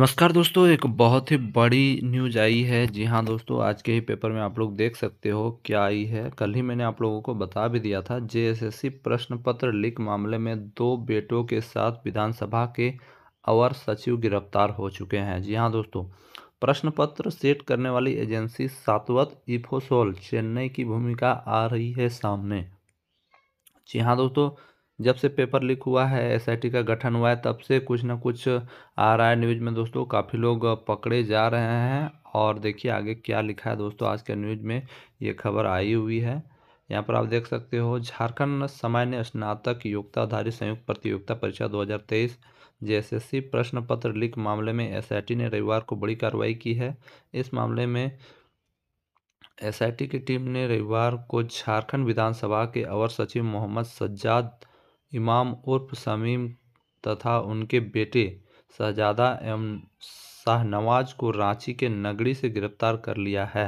नमस्कार दोस्तों एक बहुत ही बड़ी न्यूज आई है जी हाँ दोस्तों आज के ही पेपर में आप लोग देख सकते हो क्या आई है कल ही मैंने आप लोगों को बता भी दिया था जेएसएससी प्रश्न पत्र लीक मामले में दो बेटों के साथ विधानसभा के अवर सचिव गिरफ्तार हो चुके हैं जी हाँ दोस्तों प्रश्न पत्र सेट करने वाली एजेंसी सातवत इफोसोल चेन्नई की भूमिका आ रही है सामने जी हाँ दोस्तों जब से पेपर लीक हुआ है एसआईटी का गठन हुआ है तब से कुछ ना कुछ आ रहा है न्यूज़ में दोस्तों काफ़ी लोग पकड़े जा रहे हैं और देखिए आगे क्या लिखा है दोस्तों आज के न्यूज़ में ये खबर आई हुई है यहाँ पर आप देख सकते हो झारखंड सामान्य स्नातक योग्यताधारी संयुक्त प्रतियोगिता परीक्षा 2023 जेएसएससी प्रश्न पत्र लीक मामले में एसआईटी ने रविवार को बड़ी कार्रवाई की है इस मामले में एसआईटी की टीम ने रविवार को झारखंड विधानसभा के अवर सचिव मोहम्मद सज्जाद इमाम उर्फ शमीम तथा उनके बेटे शहजादा एवं शाहनवाज को रांची के नगड़ी से गिरफ्तार कर लिया है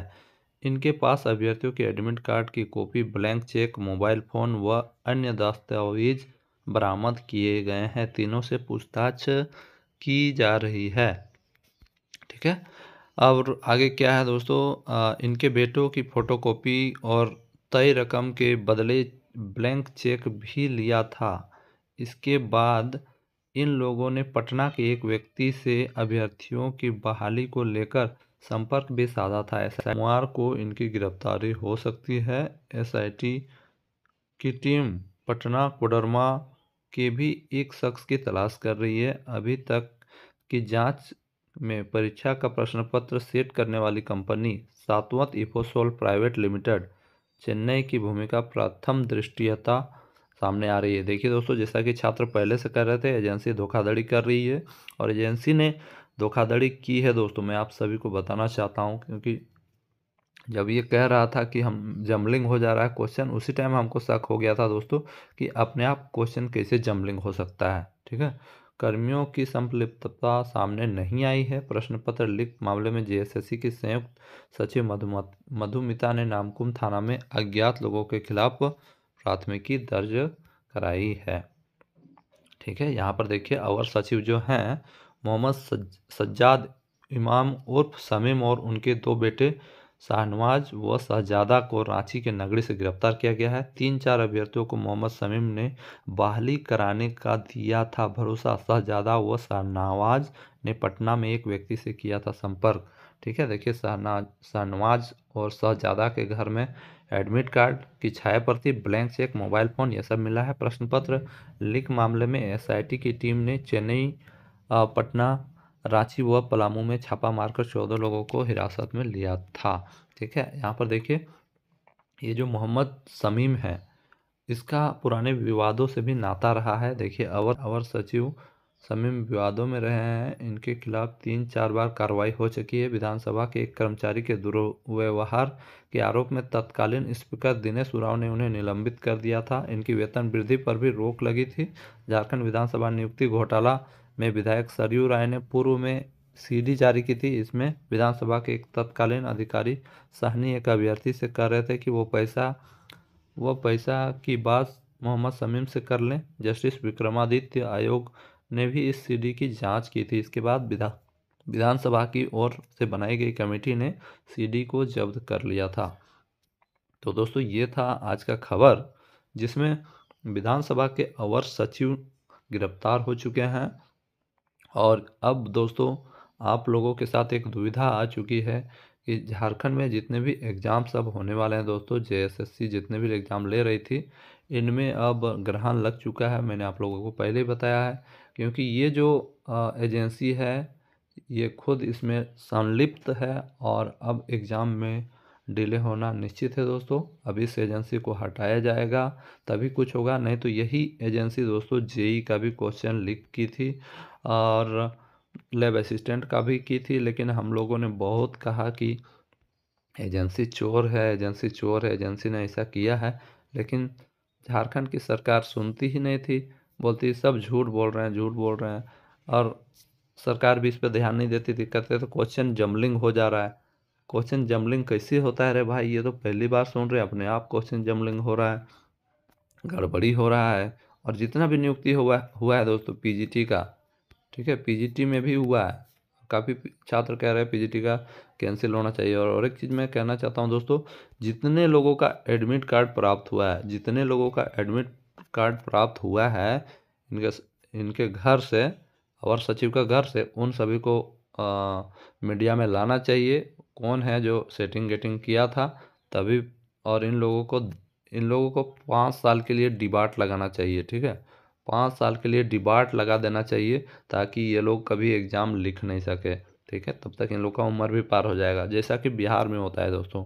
इनके पास अभ्यर्थियों के एडमिट कार्ड की copy blank check mobile phone व अन्य दस्तावेज बरामद किए गए हैं तीनों से पूछताछ की जा रही है ठीक है और आगे क्या है दोस्तों आ, इनके बेटों की फ़ोटोकॉपी और तय रकम के बदले ब्लैंक चेक भी लिया था इसके बाद इन लोगों ने पटना के एक व्यक्ति से अभ्यर्थियों की बहाली को लेकर संपर्क भी साधा था एस सोमवार को इनकी गिरफ्तारी हो सकती है एसआईटी की टीम पटना कोडरमा के भी एक शख्स की तलाश कर रही है अभी तक की जांच में परीक्षा का प्रश्न पत्र सेट करने वाली कंपनी सातवत इफोसोल प्राइवेट लिमिटेड चेन्नई की भूमिका प्रथम दृष्टियता सामने आ रही है देखिए दोस्तों जैसा कि छात्र पहले से कर रहे थे एजेंसी धोखाधड़ी कर रही है और एजेंसी ने धोखाधड़ी की है दोस्तों मैं आप सभी को बताना चाहता हूँ क्योंकि जब ये कह रहा था कि हम जम्बलिंग हो जा रहा है क्वेश्चन उसी टाइम हमको शक हो गया था दोस्तों कि अपने आप क्वेश्चन कैसे जम्बलिंग हो सकता है ठीक है कर्मियों की संप्लिप्तता सामने नहीं आई है प्रश्न पत्र लीक मामले में जेएसएससी की संयुक्त सचिव मधुमिता ने नामकुम थाना में अज्ञात लोगों के खिलाफ प्राथमिकी दर्ज कराई है ठीक है यहाँ पर देखिए अवर सचिव जो हैं मोहम्मद सज्जाद इमाम उर्फ समीम और उनके दो बेटे शाहनवाज व शहजादा को रांची के नगरी से गिरफ्तार किया गया है तीन चार अभ्यर्थियों को मोहम्मद शमीम ने बहाली कराने का दिया था भरोसा शहजादा व शाहनवाज ने पटना में एक व्यक्ति से किया था संपर्क ठीक है देखिए शाहनाज शाहनवाज और शहजादा के घर में एडमिट कार्ड की छाया प्रति ब्लैंक चेक मोबाइल फ़ोन यह सब मिला है प्रश्न पत्र लिख मामले में एस की टीम ने चेन्नई पटना रांची व पलामू में छापा मारकर चौदह लोगों को हिरासत में लिया था ठीक है यहाँ पर देखिए ये जो मोहम्मद समीम है इसका पुराने विवादों से भी नाता रहा है देखिए अवर अवर सचिव समीम विवादों में रहे हैं इनके खिलाफ तीन चार बार कार्रवाई हो चुकी है विधानसभा के एक कर्मचारी के दुर्व्यवहार के आरोप में तत्कालीन स्पीकर दिनेश उराव ने उन्हें निलंबित कर दिया था इनकी वेतन वृद्धि पर भी रोक लगी थी झारखंड विधानसभा नियुक्ति घोटाला में विधायक सरयू राय ने पूर्व में सीडी जारी की थी इसमें विधानसभा के एक तत्कालीन अधिकारी सहनी एक अभ्यर्थी से कह रहे थे कि वो पैसा वो पैसा की बात मोहम्मद समीम से कर लें जस्टिस विक्रमादित्य आयोग ने भी इस सीडी की जांच की थी इसके बाद विधा विधानसभा की ओर से बनाई गई कमेटी ने सीडी को जब्त कर लिया था तो दोस्तों ये था आज का खबर जिसमें विधानसभा के अवर सचिव गिरफ्तार हो चुके हैं और अब दोस्तों आप लोगों के साथ एक दुविधा आ चुकी है कि झारखंड में जितने भी एग्ज़ाम सब होने वाले हैं दोस्तों जेएसएससी जितने भी एग्ज़ाम ले रही थी इनमें अब ग्रहण लग चुका है मैंने आप लोगों को पहले ही बताया है क्योंकि ये जो एजेंसी है ये खुद इसमें संलिप्त है और अब एग्ज़ाम में डिले होना निश्चित है दोस्तों अब इस एजेंसी को हटाया जाएगा तभी कुछ होगा नहीं तो यही एजेंसी दोस्तों जेई का भी क्वेश्चन लिख की थी और लैब असिस्टेंट का भी की थी लेकिन हम लोगों ने बहुत कहा कि एजेंसी चोर है एजेंसी चोर है एजेंसी ने ऐसा किया है लेकिन झारखंड की सरकार सुनती ही नहीं थी बोलती सब झूठ बोल रहे हैं झूठ बोल रहे हैं और सरकार भी इस पर ध्यान नहीं देती थी कहते तो क्वेश्चन जम्बलिंग हो जा रहा है क्वेश्चन जम्बलिंग कैसे होता है रे भाई ये तो पहली बार सुन रहे अपने आप क्वेश्चन जम्बलिंग हो रहा है गड़बड़ी हो रहा है और जितना भी नियुक्ति हुआ हुआ है दोस्तों पीजीटी का ठीक है पीजीटी में भी हुआ है काफ़ी छात्र कह रहे हैं पीजीटी का कैंसिल होना चाहिए और, और एक चीज़ मैं कहना चाहता हूँ दोस्तों जितने लोगों का एडमिट कार्ड प्राप्त हुआ है जितने लोगों का एडमिट कार्ड प्राप्त हुआ है इनके इनके घर से और सचिव का घर से उन सभी को आ, मीडिया में लाना चाहिए कौन है जो सेटिंग गेटिंग किया था तभी और इन लोगों को इन लोगों को पाँच साल के लिए डिबाट लगाना चाहिए ठीक है पाँच साल के लिए डिबाट लगा देना चाहिए ताकि ये लोग कभी एग्ज़ाम लिख नहीं सके ठीक है तब तक इन लोग का उम्र भी पार हो जाएगा जैसा कि बिहार में होता है दोस्तों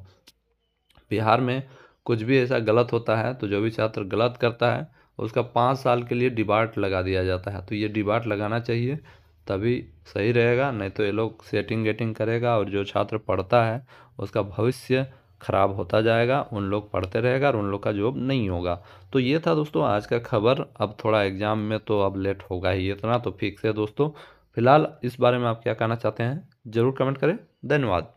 बिहार में कुछ भी ऐसा गलत होता है तो जो भी छात्र गलत करता है उसका पाँच साल के लिए डिबाट लगा दिया जाता है तो ये डिबाट लगाना चाहिए तभी सही रहेगा नहीं तो ये लोग सेटिंग गेटिंग करेगा और जो छात्र पढ़ता है उसका भविष्य ख़राब होता जाएगा उन लोग पढ़ते रहेगा और उन लोग का जॉब नहीं होगा तो ये था दोस्तों आज का खबर अब थोड़ा एग्ज़ाम में तो अब लेट होगा ही इतना तो फिक्स है दोस्तों फिलहाल इस बारे में आप क्या कहना चाहते हैं ज़रूर कमेंट करें धन्यवाद